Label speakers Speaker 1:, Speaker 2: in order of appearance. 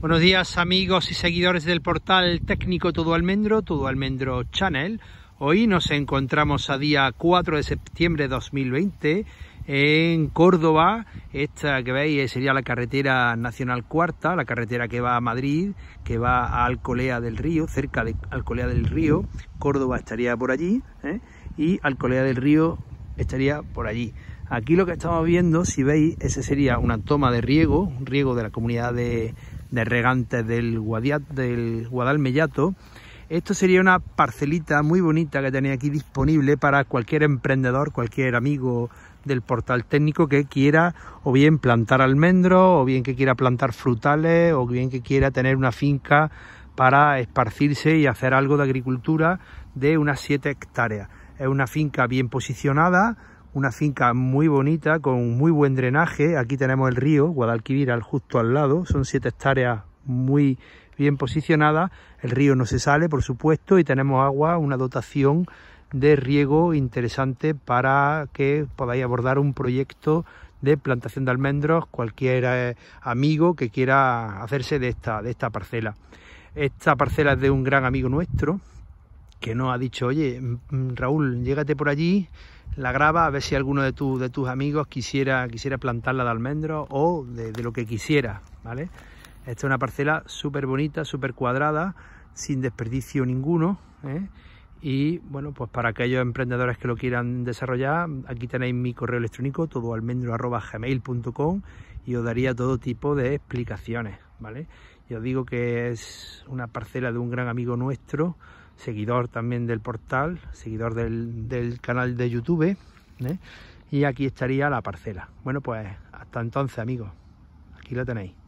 Speaker 1: Buenos días amigos y seguidores del portal técnico Todo Almendro, Todo Almendro Channel. Hoy nos encontramos a día 4 de septiembre de 2020 en Córdoba. Esta que veis sería la carretera nacional cuarta, la carretera que va a Madrid, que va a Alcolea del Río, cerca de Alcolea del Río. Córdoba estaría por allí ¿eh? y Alcolea del Río estaría por allí. Aquí lo que estamos viendo, si veis, ese sería una toma de riego, un riego de la comunidad de de regantes del, Guadiat, del Guadalmellato, esto sería una parcelita muy bonita que tenéis aquí disponible para cualquier emprendedor, cualquier amigo del portal técnico que quiera o bien plantar almendros, o bien que quiera plantar frutales, o bien que quiera tener una finca para esparcirse y hacer algo de agricultura de unas 7 hectáreas. Es una finca bien posicionada, una finca muy bonita con muy buen drenaje. Aquí tenemos el río Guadalquivir al justo al lado, son siete hectáreas muy bien posicionadas. El río no se sale, por supuesto, y tenemos agua, una dotación de riego interesante para que podáis abordar un proyecto de plantación de almendros, cualquier eh, amigo que quiera hacerse de esta, de esta parcela. Esta parcela es de un gran amigo nuestro, que no ha dicho, oye, mm, mm, Raúl, llégate por allí, la graba, a ver si alguno de, de tus amigos quisiera, quisiera plantarla de almendro o de, lo que quisiera, ¿vale? Esta es una parcela súper bonita, súper cuadrada, sin desperdicio ninguno, ¿eh? Y bueno, pues para aquellos emprendedores que lo quieran desarrollar, aquí tenéis mi correo electrónico, todoalmendro.gmail.com y os daría todo tipo de explicaciones, ¿vale? yo digo que es una parcela de un gran amigo nuestro, seguidor también del portal, seguidor del, canal de YouTube. ¿eh? Y aquí estaría la parcela. Bueno, pues hasta entonces, amigos. Aquí la tenéis.